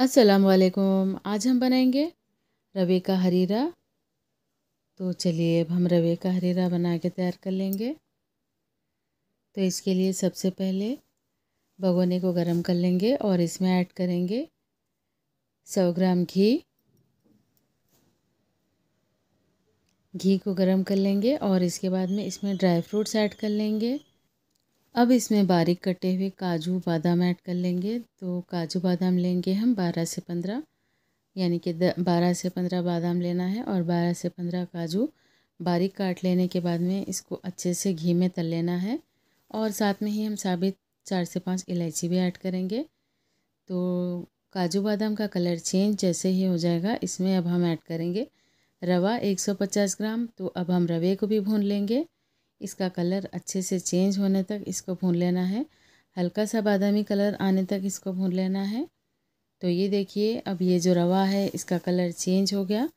अस्सलाम वालेकुम आज हम बनाएंगे रवे का हरीरा तो चलिए अब हम रवे का हरीरा बना के तैयार कर लेंगे तो इसके लिए सबसे पहले भगोने को गर्म कर लेंगे और इसमें ऐड करेंगे सौ ग्राम घी घी को गर्म कर लेंगे और इसके बाद में इसमें ड्राई फ्रूट्स ऐड कर लेंगे अब इसमें बारीक कटे हुए काजू बादाम ऐड कर लेंगे तो काजू बादाम लेंगे हम 12 से 15 यानी कि 12 से 15 बादाम लेना है और 12 से 15 काजू बारीक काट लेने के बाद में इसको अच्छे से घी में तल लेना है और साथ में ही हम साबित चार से पाँच इलायची भी ऐड करेंगे तो काजू बादाम का कलर चेंज जैसे ही हो जाएगा इसमें अब हम ऐड करेंगे रवा एक ग्राम तो अब हम रवे को भी भून लेंगे इसका कलर अच्छे से चेंज होने तक इसको भून लेना है हल्का सा बादामी कलर आने तक इसको भून लेना है तो ये देखिए अब ये जो रवा है इसका कलर चेंज हो गया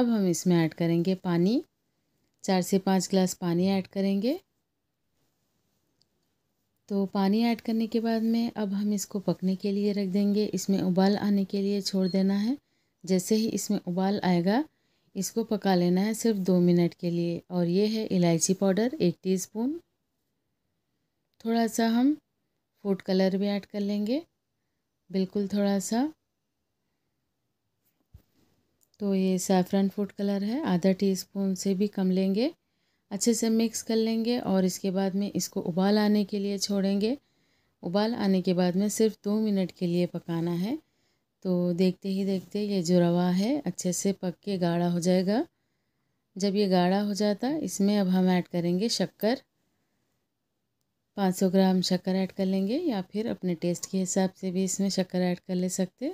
अब हम इसमें ऐड करेंगे पानी चार से पाँच गिलास पानी ऐड करेंगे तो पानी ऐड करने के बाद में अब हम इसको पकने के लिए रख देंगे इसमें उबाल आने के लिए छोड़ देना है जैसे ही इसमें उबाल आएगा इसको पका लेना है सिर्फ दो मिनट के लिए और ये है इलायची पाउडर एक टीस्पून थोड़ा सा हम फूड कलर भी ऐड कर लेंगे बिल्कुल थोड़ा सा तो ये सैफरन फूड कलर है आधा टीस्पून से भी कम लेंगे अच्छे से मिक्स कर लेंगे और इसके बाद में इसको उबाल आने के लिए छोड़ेंगे उबाल आने के बाद में सिर्फ दो मिनट के लिए पकाना है तो देखते ही देखते ये जो रवा है अच्छे से पक के गाढ़ा हो जाएगा जब ये गाढ़ा हो जाता इसमें अब हम ऐड करेंगे शक्कर 500 ग्राम शक्कर ऐड कर लेंगे या फिर अपने टेस्ट के हिसाब से भी इसमें शक्कर ऐड कर ले सकते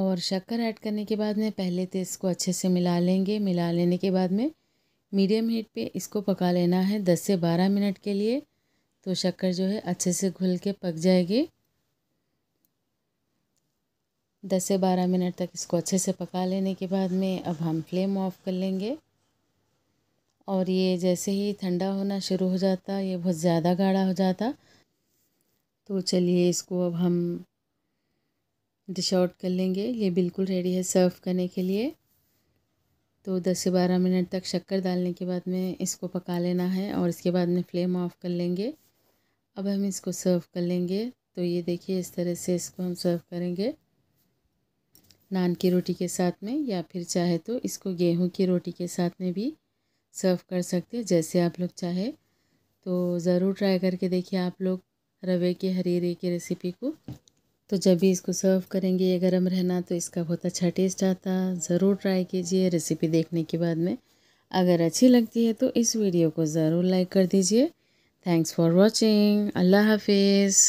और शक्कर ऐड करने के बाद में पहले तो इसको अच्छे से मिला लेंगे मिला लेने के बाद में मीडियम हीट पे इसको पका लेना है 10 से 12 मिनट के लिए तो शक्कर जो है अच्छे से घुल के पक जाएगी दस से बारह मिनट तक इसको अच्छे से पका लेने के बाद में अब हम फ्लेम ऑफ कर लेंगे और ये जैसे ही ठंडा होना शुरू हो जाता ये बहुत ज़्यादा गाढ़ा हो जाता तो चलिए इसको अब हम डिश आउट कर लेंगे ये बिल्कुल रेडी है सर्व करने के लिए तो 10 से 12 मिनट तक शक्कर डालने के बाद में इसको पका लेना है और इसके बाद में फ्लेम ऑफ कर लेंगे अब हम इसको सर्व कर लेंगे तो ये देखिए इस तरह से इसको हम सर्व करेंगे नान की रोटी के साथ में या फिर चाहे तो इसको गेहूं की रोटी के साथ में भी सर्व कर सकते हैं जैसे आप लोग चाहे तो ज़रूर ट्राई करके देखिए आप लोग रवे के हरीरे की रेसिपी को तो जब भी इसको सर्व करेंगे ये गर्म रहना तो इसका बहुत अच्छा टेस्ट आता ज़रूर ट्राई कीजिए रेसिपी देखने के बाद में अगर अच्छी लगती है तो इस वीडियो को ज़रूर लाइक कर दीजिए थैंक्स फॉर वॉचिंग अल्लाह हाफिज़